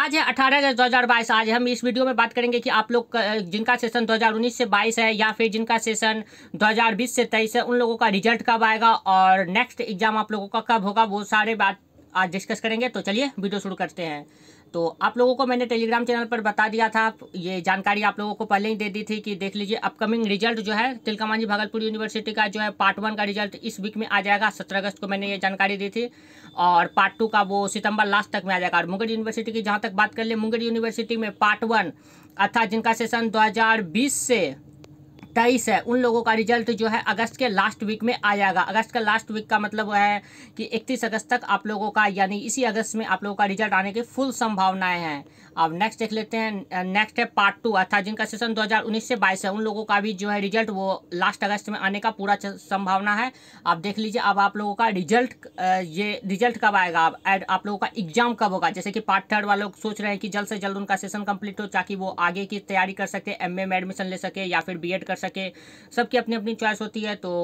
आज है अठारह अगस्त दो हज़ार बाईस आज हम इस वीडियो में बात करेंगे कि आप लोग जिनका सेशन 2019 से 22 है या फिर जिनका सेशन 2020 से 23 है उन लोगों का रिजल्ट कब आएगा और नेक्स्ट एग्जाम आप लोगों का कब होगा वो सारे बात आज डिस्कस करेंगे तो चलिए वीडियो शुरू करते हैं तो आप लोगों को मैंने टेलीग्राम चैनल पर बता दिया था ये जानकारी आप लोगों को पहले ही दे दी थी कि देख लीजिए अपकमिंग रिजल्ट जो है तिलकामांझी भागलपुर यूनिवर्सिटी का जो है पार्ट वन का रिजल्ट इस वीक में आ जाएगा सत्रह अगस्त को मैंने ये जानकारी दी थी और पार्ट टू का वो सितंबर लास्ट तक में आ जाएगा और मुंगेर यूनिवर्सिटी की जहाँ तक बात कर ले मुंगेर यूनिवर्सिटी में पार्ट वन अर्थात जिनका सेशन दो से तेईस है उन लोगों का रिजल्ट जो है अगस्त के लास्ट वीक में आ जाएगा अगस्त का लास्ट वीक का मतलब है कि इकतीस अगस्त तक आप लोगों का यानी इसी अगस्त में आप लोगों का रिजल्ट आने की फुल संभावनाएं हैं अब नेक्स्ट देख लेते हैं नेक्स्ट है पार्ट टू अर्थात जिनका सेशन 2019 से 22 है उन लोगों का भी जो है रिजल्ट वो लास्ट अगस्त में आने का पूरा संभावना है आप देख लीजिए अब आप लोगों का रिजल्ट ये रिजल्ट कब आएगा अब एड आप लोगों का एग्जाम कब होगा जैसे कि पार्ट थर्ड वाले लोग सोच रहे हैं कि जल्द से जल्द उनका सेशन कंप्लीट हो ताकि वो आगे की तैयारी कर सके एम में एडमिशन ले सके या फिर बी कर सके सबकी अपनी अपनी चॉइस होती है तो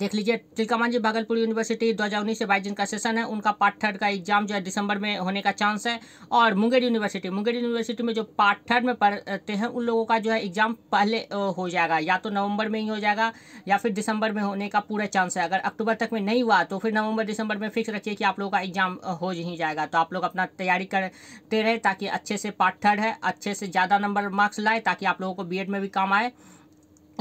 देख लीजिए तिलकामान जी भागलपुर यूनिवर्सिटी दो उन्नीस से बाईस दिन का सेशन है उनका पार्ट थर्ड का एग्जाम जो है दिसंबर में होने का चांस है और मुंगेर यूनिवर्सिटी मुंगेर यूनिवर्सिटी में जो पार्ट थर्ड में पढ़ते हैं उन लोगों का जो है एग्जाम पहले हो जाएगा या तो नवंबर में ही हो जाएगा या फिर दिसंबर में होने का पूरा चांस है अगर अक्टूबर तक में नहीं हुआ तो फिर नवंबर दिसंबर में फिक्स रखिए कि आप लोगों का एग्जाम हो ही जाएगा तो आप लोग अपना तैयारी करते रहे ताकि अच्छे से पार्ट थर्ड है अच्छे से ज़्यादा नंबर मार्क्स लाए ताकि आप लोगों को बी में भी काम आए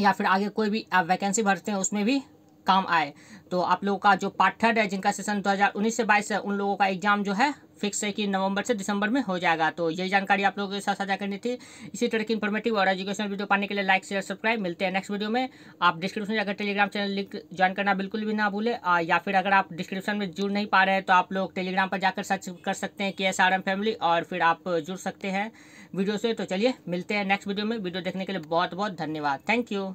या फिर आगे कोई भी आप वैकेंसी भरते हैं उसमें भी काम आए तो आप लोगों का जो पार्ट थर्ड है जिनका सेशन 2019 से 22 है उन लोगों का एग्जाम जो है फिक्स है कि नवंबर से दिसंबर में हो जाएगा तो यही जानकारी आप लोगों के साथ साझा करनी थी इसी तरह की इन्फॉर्मेटिव और एजुकेशनल वीडियो पाने के लिए लाइक शेयर सब्सक्राइब मिलते हैं नेक्स्ट वीडियो में आप डिस्क्रिप्शन में जाकर टेलीग्राम चैनल लिंक ज्वाइन करना बिल्कुल भी ना भूले या फिर अगर आप डिस्क्रिप्शन में जुड़ नहीं पा रहे हैं तो आप लोग टेलीग्राम पर जाकर सर्च कर सकते हैं के एस आर एम फैमिली और फिर आप जुड़ सकते हैं वीडियो से तो चलिए मिलते हैं नेक्स्ट वीडियो में वीडियो देखने के लिए बहुत बहुत धन्यवाद थैंक यू